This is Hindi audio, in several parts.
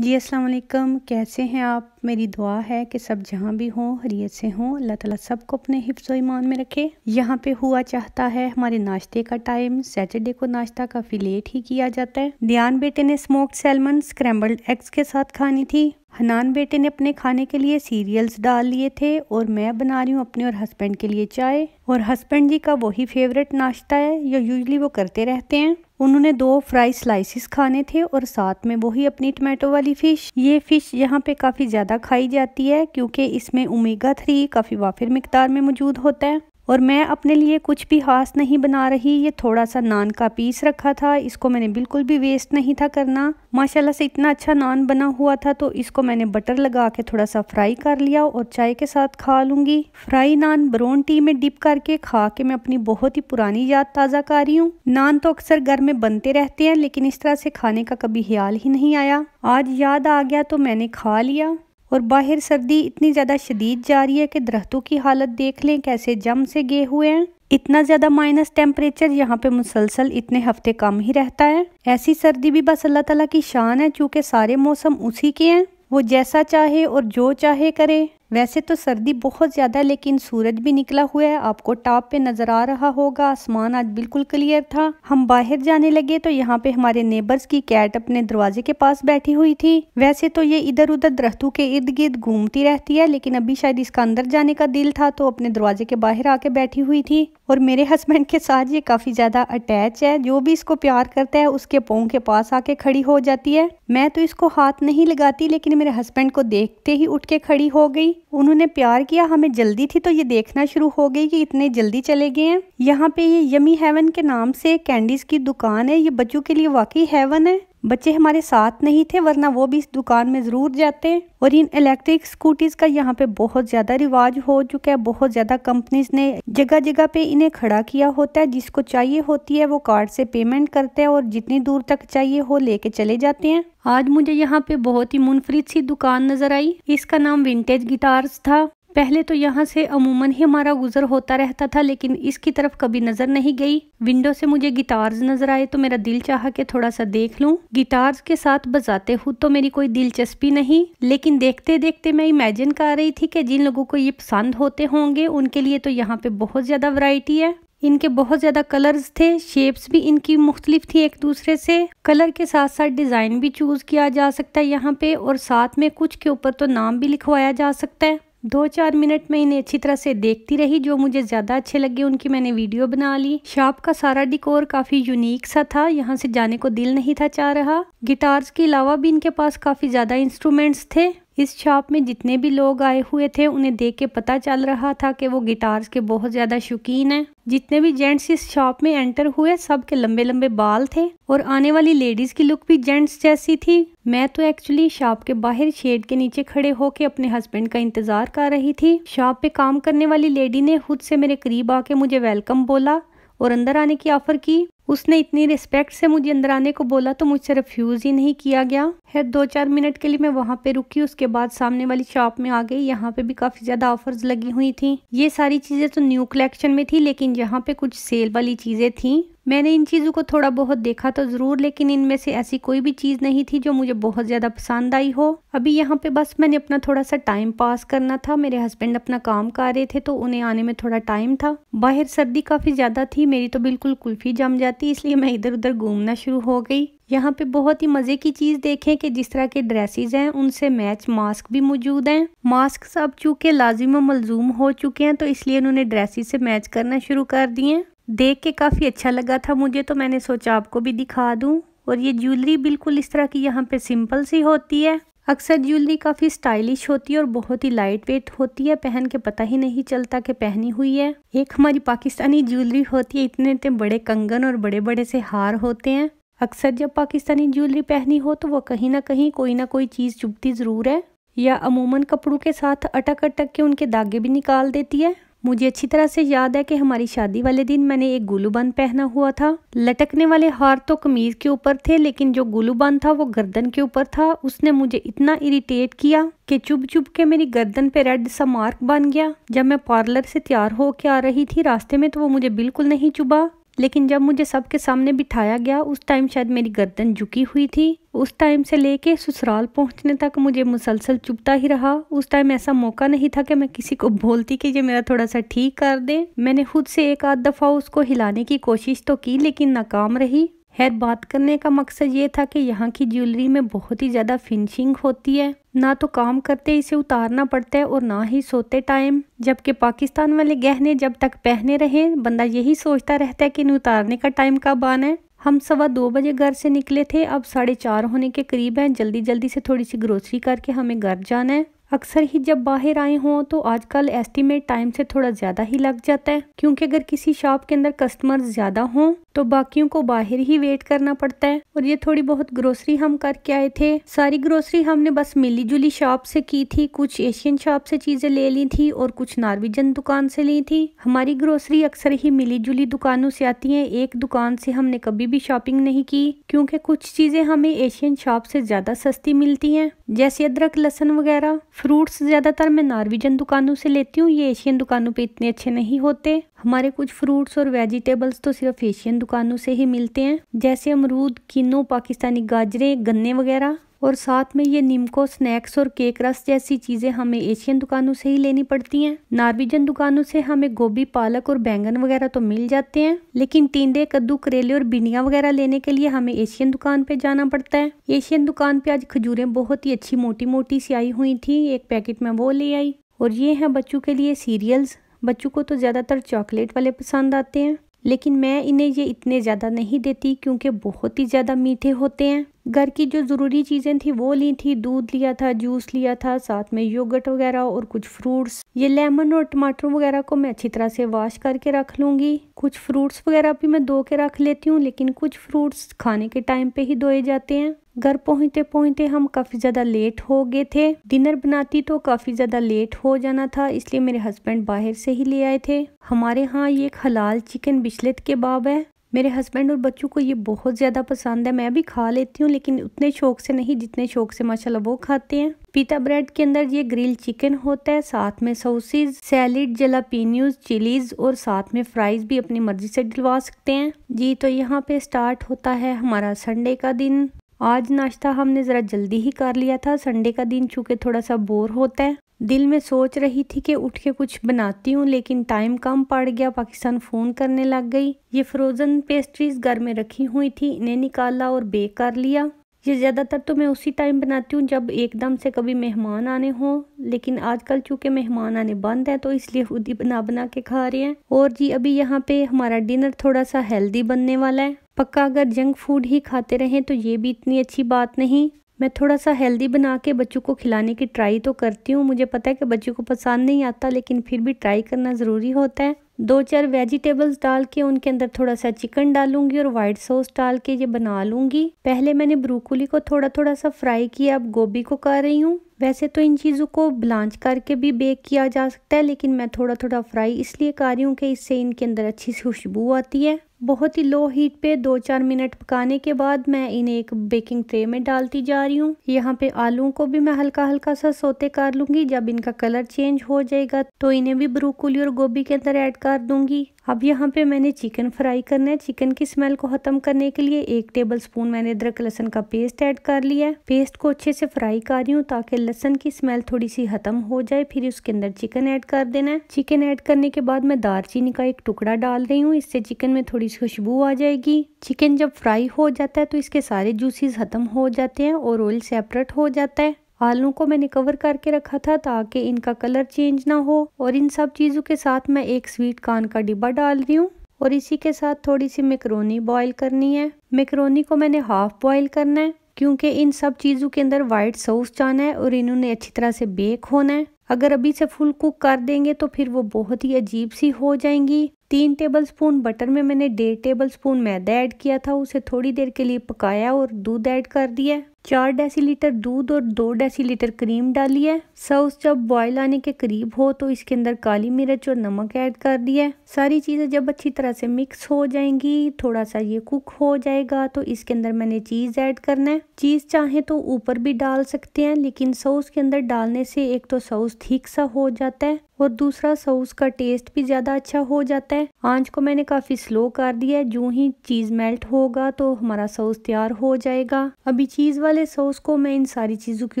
जी अस्सलाम वालेकुम कैसे हैं आप मेरी दुआ है कि सब जहाँ भी हों हरीत से हों अल्लाह ताला सबको अपने हिफ्स ईमान में रखे यहाँ पे हुआ चाहता है हमारे नाश्ते का टाइम सैटरडे को नाश्ता काफ़ी लेट ही किया जाता है दियान बेटे ने स्मोक्ड सैलमन स्क्रैम्बल्ड एग्स के साथ खानी थी हनान बेटे ने अपने खाने के लिए सीरियल्स डाल लिए थे और मैं बना रही हूँ अपने और हस्बैंड के लिए चाय और हस्बैंड जी का वही फेवरेट नाश्ता है जो यूजली वो करते रहते हैं उन्होंने दो फ्राई स्लाइसिस खाने थे और साथ में वही अपनी टमाटो वाली फ़िश ये फ़िश यहाँ पे काफ़ी ज़्यादा खाई जाती है क्योंकि इसमें ओमेगा थ्री काफ़ी वाफिर मकदार में मौजूद होता है और मैं अपने लिए कुछ भी खास नहीं बना रही ये थोड़ा सा नान का पीस रखा था इसको मैंने बिल्कुल भी वेस्ट नहीं था करना माशाल्लाह से इतना अच्छा नान बना हुआ था तो इसको मैंने बटर लगा के थोड़ा सा फ्राई कर लिया और चाय के साथ खा लूंगी फ्राई नान ब्राउन टी में डिप करके खा के मैं अपनी बहुत ही पुरानी याद ताज़ा कर रही हूँ नान तो अक्सर घर में बनते रहते हैं लेकिन इस तरह से खाने का कभी ख्याल ही नहीं आया आज याद आ गया तो मैंने खा लिया और बाहर सर्दी इतनी ज़्यादा शदीद जा रही है कि दरख्तों की हालत देख लें कैसे जम से गए हुए हैं इतना ज़्यादा माइनस टेम्परेचर यहाँ पे मुसलसल इतने हफ्ते कम ही रहता है ऐसी सर्दी भी बस अल्लाह ताला की शान है चूँकि सारे मौसम उसी के हैं वो जैसा चाहे और जो चाहे करे वैसे तो सर्दी बहुत ज़्यादा है लेकिन सूरज भी निकला हुआ है आपको टॉप पे नज़र आ रहा होगा आसमान आज बिल्कुल क्लियर था हम बाहर जाने लगे तो यहाँ पे हमारे नेबर्स की कैट अपने दरवाजे के पास बैठी हुई थी वैसे तो ये इधर उधर दरख्तों के इर्द गिर्द घूमती रहती है लेकिन अभी शायद इसका अंदर जाने का दिल था तो अपने दरवाजे के बाहर आके बैठी हुई थी और मेरे हस्बैंड के साथ ये काफ़ी ज़्यादा अटैच है जो भी इसको प्यार करता है उसके पों के पास आके खड़ी हो जाती है मैं तो इसको हाथ नहीं लगाती लेकिन मेरे हस्बैंड को देखते ही उठ के खड़ी हो गई उन्होंने प्यार किया हमें जल्दी थी तो ये देखना शुरू हो गई कि इतने जल्दी चले गए हैं यहाँ पे ये यमी हेवन के नाम से कैंडीज की दुकान है ये बच्चों के लिए वाकई हेवन है बच्चे हमारे साथ नहीं थे वरना वो भी इस दुकान में ज़रूर जाते और इन इलेक्ट्रिक स्कूटीज़ का यहाँ पे बहुत ज़्यादा रिवाज हो चुका है बहुत ज़्यादा कंपनीज ने जगह जगह पे इन्हें खड़ा किया होता है जिसको चाहिए होती है वो कार्ड से पेमेंट करते हैं और जितनी दूर तक चाहिए हो लेके चले जाते हैं आज मुझे यहाँ पे बहुत ही मुनफरद सी दुकान नज़र आई इसका नाम विंटेज गिटार्स था पहले तो यहाँ से अमूमन ही हमारा गुजर होता रहता था लेकिन इसकी तरफ कभी नज़र नहीं गई विंडो से मुझे गिटार्स नज़र आए तो मेरा दिल चाह के थोड़ा सा देख लू गिटार्स के साथ बजाते हुए तो मेरी कोई दिलचस्पी नहीं लेकिन देखते देखते मैं इमेजिन कर रही थी कि जिन लोगों को ये पसंद होते होंगे उनके लिए तो यहाँ पे बहुत ज़्यादा वरायटी है इनके बहुत ज़्यादा कलर्स थे शेप्स भी इनकी मुख्तलिफ थी एक दूसरे से कलर के साथ साथ डिज़ाइन भी चूज़ किया जा सकता है यहाँ पे और साथ में कुछ के ऊपर तो नाम भी लिखवाया जा सकता है दो चार मिनट में इन्हें अच्छी तरह से देखती रही जो मुझे ज़्यादा अच्छे लगे उनकी मैंने वीडियो बना ली शॉप का सारा डिकोर काफ़ी यूनिक सा था यहाँ से जाने को दिल नहीं था चाह रहा गिटार्स के अलावा भी इनके पास काफ़ी ज़्यादा इंस्ट्रूमेंट्स थे इस शॉप में जितने भी लोग आए हुए थे उन्हें देख के पता चल रहा था कि वो गिटार्स के बहुत ज़्यादा शौकीन हैं जितने भी जेंट्स इस शॉप में एंटर हुए सब के लंबे लंबे बाल थे और आने वाली लेडीज़ की लुक भी जेंट्स जैसी थी मैं तो एक्चुअली शॉप के बाहर शेड के नीचे खड़े होके अपने हस्बैंड का इंतज़ार कर रही थी शॉप पे काम करने वाली लेडी ने खुद से मेरे करीब आके मुझे वेलकम बोला और अंदर आने की ऑफर की उसने इतनी रिस्पेक्ट से मुझे अंदर आने को बोला तो मुझसे रिफ्यूज़ ही नहीं किया गया है दो चार मिनट के लिए मैं वहाँ पे रुकी उसके बाद सामने वाली शॉप में आ गई यहाँ पे भी काफ़ी ज़्यादा ऑफर्स लगी हुई थी ये सारी चीज़ें तो न्यू कलेक्शन में थी लेकिन यहाँ पे कुछ सेल वाली चीज़ें थी मैंने इन चीज़ों को थोड़ा बहुत देखा तो ज़रूर लेकिन इनमें से ऐसी कोई भी चीज़ नहीं थी जो मुझे बहुत ज़्यादा पसंद आई हो अभी यहाँ पे बस मैंने अपना थोड़ा सा टाइम पास करना था मेरे हस्बैंड अपना काम कर रहे थे तो उन्हें आने में थोड़ा टाइम था बाहर सर्दी काफ़ी ज़्यादा थी मेरी तो बिल्कुल कुल्फी जम जाती थी इसलिए मैं इधर उधर घूमना शुरू हो गई यहाँ पे बहुत ही मज़े की चीज़ देखें कि जिस तरह के ड्रेसेस हैं उनसे मैच मास्क भी मौजूद हैं मास्क अब चूंकि लाजिम मलजूम हो चुके हैं तो इसलिए उन्होंने ड्रेसेस से मैच करना शुरू कर दिए देख के काफ़ी अच्छा लगा था मुझे तो मैंने सोचा आपको भी दिखा दूँ और ये ज्वेलरी बिल्कुल इस तरह की यहाँ पे सिंपल सी होती है अक्सर ज्वेलरी काफ़ी स्टाइलिश होती है और बहुत ही लाइट वेट होती है पहन के पता ही नहीं चलता कि पहनी हुई है एक हमारी पाकिस्तानी ज्वेलरी होती है इतने इतने बड़े कंगन और बड़े बड़े से हार होते हैं अक्सर जब पाकिस्तानी ज्वेलरी पहनी हो तो वह कहीं ना कहीं कोई ना कोई चीज़ चुभती ज़रूर है या अमूमन कपड़ों के साथ अटक अटक के उनके दागे भी निकाल देती है मुझे अच्छी तरह से याद है कि हमारी शादी वाले दिन मैंने एक गुलूबंद पहना हुआ था लटकने वाले हार तो कमीज के ऊपर थे लेकिन जो गुलूबंद था वो गर्दन के ऊपर था उसने मुझे इतना इरिटेट किया कि चुप चुप के मेरी गर्दन पे रेड सा मार्क बन गया जब मैं पार्लर से तैयार होके आ रही थी रास्ते में तो वो मुझे बिल्कुल नहीं चुभा लेकिन जब मुझे सबके सामने बिठाया गया उस टाइम शायद मेरी गर्दन झुकी हुई थी उस टाइम से लेके ससुराल पहुंचने तक मुझे मुसलसल चुपता ही रहा उस टाइम ऐसा मौका नहीं था कि मैं किसी को बोलती कि ये मेरा थोड़ा सा ठीक कर दे मैंने खुद से एक आध दफ़ा उसको हिलाने की कोशिश तो की लेकिन नाकाम रही खैर बात करने का मकसद ये था कि यहाँ की ज्वेलरी में बहुत ही ज़्यादा फिनिशिंग होती है ना तो काम करते इसे उतारना पड़ता है और ना ही सोते टाइम जबकि पाकिस्तान वाले गहने जब तक पहने रहे बंदा यही सोचता रहता है कि इन्हें उतारने का टाइम कब आना है हम सवा दो बजे घर से निकले थे अब साढ़े चार होने के करीब हैं जल्दी जल्दी से थोड़ी सी ग्रोसरी करके हमें घर जाना है अक्सर ही जब बाहर आए हों तो आजकल एस्टिमेट टाइम से थोड़ा ज़्यादा ही लग जाता है क्योंकि अगर किसी शॉप के अंदर कस्टमर ज़्यादा हों तो बाकियों को बाहर ही वेट करना पड़ता है और ये थोड़ी बहुत ग्रोसरी हम करके आए थे सारी ग्रोसरी हमने बस मिली जुली शॉप से की थी कुछ एशियन शॉप से चीज़ें ले ली थी और कुछ नॉर्वेजन दुकान से ली थी हमारी ग्रोसरी अक्सर ही मिली जुली दुकानों से आती है एक दुकान से हमने कभी भी शॉपिंग नहीं की क्योंकि कुछ चीज़ें हमें एशियन शॉप से ज़्यादा सस्ती मिलती हैं जैसे अदरक लहसन वगैरह फ्रूट्स ज़्यादातर मैं नॉर्वेजन दुकानों से लेती हूँ ये एशियन दुकानों पर इतने अच्छे नहीं होते हमारे कुछ फ्रूट्स और वेजिटेबल्स तो सिर्फ एशियन दुकानों से ही मिलते हैं जैसे अमरूद किन्नो पाकिस्तानी गाजरें गन्ने वगैरह और साथ में ये निमको स्नैक्स और केक रस जैसी चीज़ें हमें एशियन दुकानों से ही लेनी पड़ती हैं नॉर्वेजन दुकानों से हमें गोभी पालक और बैंगन वगैरह तो मिल जाते हैं लेकिन टींडे कद्दू करेले और बिंडियाँ वगैरह लेने के लिए हमें एशियन दुकान पे जाना पड़ता है एशियन दुकान पे आज खजूरें बहुत ही अच्छी मोटी मोटी सी आई हुई थी एक पैकेट में वो ले आई और ये है बच्चों के लिए सीरियल्स बच्चों को तो ज़्यादातर चॉकलेट वाले पसंद आते हैं लेकिन मैं इन्हें ये इतने ज़्यादा नहीं देती क्योंकि बहुत ही ज़्यादा मीठे होते हैं घर की जो ज़रूरी चीज़ें थी वो ली थी दूध लिया था जूस लिया था साथ में योगर्ट वगैरह और कुछ फ्रूट्स ये लेमन और टमाटर वगैरह को मैं अच्छी तरह से वॉश करके रख लूँगी कुछ फ्रूट्स वगैरह भी मैं धो के रख लेती हूँ लेकिन कुछ फ्रूट्स खाने के टाइम पे ही धोए जाते हैं घर पहुँचते पहुँचते हम काफ़ी ज़्यादा लेट हो गए थे डिनर बनाती तो काफ़ी ज़्यादा लेट हो जाना था इसलिए मेरे हस्बैंड बाहर से ही ले आए थे हमारे यहाँ ये एक हलाल चिकन बिस्लत के बाब है मेरे हस्बैंड और बच्चों को ये बहुत ज़्यादा पसंद है मैं भी खा लेती हूँ लेकिन उतने शौक से नहीं जितने शौक से माशाल्लाह वो खाते हैं पीता ब्रेड के अंदर ये ग्रिल चिकन होता है साथ में सोसेज सैलड जलापीनियोज चिलीज और साथ में फ्राइज भी अपनी मर्जी से डलवा सकते हैं जी तो यहाँ पे स्टार्ट होता है हमारा संडे का दिन आज नाश्ता हमने ज़रा जल्दी ही कर लिया था संडे का दिन चूँकि थोड़ा सा बोर होता है दिल में सोच रही थी कि उठ के कुछ बनाती हूँ लेकिन टाइम कम पड़ गया पाकिस्तान फ़ोन करने लग गई ये फ्रोज़न पेस्ट्रीज घर में रखी हुई थी इन्हें निकाला और बेक कर लिया ये ज़्यादातर तो मैं उसी टाइम बनाती हूँ जब एकदम से कभी मेहमान आने हो लेकिन आजकल चूंकि मेहमान आने बंद हैं तो इसलिए खुद ही बना बना के खा रहे हैं और जी अभी यहाँ पे हमारा डिनर थोड़ा सा हेल्दी बनने वाला है पक्का अगर जंक फूड ही खाते रहें तो ये भी इतनी अच्छी बात नहीं मैं थोड़ा सा हेल्दी बना के बच्चों को खिलाने की ट्राई तो करती हूँ मुझे पता है कि बच्चों को पसंद नहीं आता लेकिन फिर भी ट्राई करना ज़रूरी होता है दो चार वेजिटेबल्स डाल के उनके अंदर थोड़ा सा चिकन डालूंगी और वाइट सॉस डाल के ये बना लूँगी पहले मैंने ब्रोकली को थोड़ा थोड़ा सा फ्राई किया अब गोभी को कर रही हूँ वैसे तो इन चीज़ों को ब्लांच करके भी बेक किया जा सकता है लेकिन मैं थोड़ा थोड़ा फ्राई इसलिए कर रही हूँ कि इससे इनके अंदर अच्छी सी खुशबू आती है बहुत ही लो हीट पे दो चार मिनट पकाने के बाद मैं इन्हें एक बेकिंग ट्रे में डालती जा रही हूँ यहाँ पे आलूओं को भी मैं हल्का हल्का सा सोते कर लूंगी जब इनका कलर चेंज हो जाएगा तो इन्हें भी ब्रूकुली और गोभी के अंदर ऐड कर दूंगी अब यहाँ पे मैंने चिकन फ्राई करना है चिकन की स्मेल को ख़त्म करने के लिए एक टेबल स्पून मैंने अदरक लहसन का पेस्ट ऐड कर लिया है पेस्ट को अच्छे से फ्राई कर रही हूँ ताकि लहसन की स्मेल थोड़ी सी ख़त्म हो जाए फिर उसके अंदर चिकन ऐड कर देना है चिकन ऐड करने के बाद मैं दारचीनी का एक टुकड़ा डाल रही हूँ इससे चिकन में थोड़ी सी खुशबू आ जाएगी चिकन जब फ्राई हो जाता है तो इसके सारे जूसेज ख़त्म हो जाते हैं और ऑयल सेपरेट हो जाता है आलू को मैंने कवर करके रखा था ताकि इनका कलर चेंज ना हो और इन सब चीज़ों के साथ मैं एक स्वीट कान का डिब्बा डाल रही हूँ और इसी के साथ थोड़ी सी मेकरोनी बॉईल करनी है मेकरोनी को मैंने हाफ बॉईल करना है क्योंकि इन सब चीज़ों के अंदर वाइट सॉस जाना है और इन्होंने अच्छी तरह से बेक होना है अगर अभी से फुल कुक कर देंगे तो फिर वो बहुत ही अजीब सी हो जाएंगी तीन टेबल स्पून बटर में मैंने डेढ़ टेबल स्पून मैदा ऐड किया था उसे थोड़ी देर के लिए पकाया और दूध ऐड कर दिया चार डेसीलीटर दूध और दो डेसीलीटर क्रीम डाली है सॉस जब बॉयल आने के करीब हो तो इसके अंदर काली मिर्च और नमक ऐड कर दिया है सारी चीज़ें जब अच्छी तरह से मिक्स हो जाएंगी थोड़ा सा ये कुक हो जाएगा तो इसके अंदर मैंने चीज़ ऐड करना है चीज़ चाहे तो ऊपर भी डाल सकते हैं लेकिन सॉस के अंदर डालने से एक तो सॉस ठीक सा हो जाता है और दूसरा सॉस का टेस्ट भी ज़्यादा अच्छा हो जाता है आंच को मैंने काफ़ी स्लो कर दिया है जो ही चीज़ मेल्ट होगा तो हमारा सॉस तैयार हो जाएगा अभी चीज़ वाले सॉस को मैं इन सारी चीज़ों के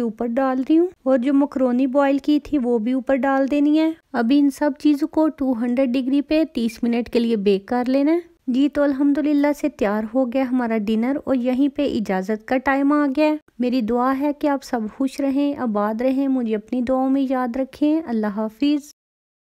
ऊपर डाल रही हूँ और जो मकरोनी बॉईल की थी वो भी ऊपर डाल देनी है अभी इन सब चीज़ों को 200 डिग्री पे 30 मिनट के लिए बेक कर लेना है जी तो अल्हम्दुलिल्लाह से तैयार हो गया हमारा डिनर और यहीं पे इजाज़त का टाइम आ गया मेरी दुआ है की आप सब खुश रहें आबाद रहें मुझे अपनी दुआओं में याद रखें अल्लाह हाफिज़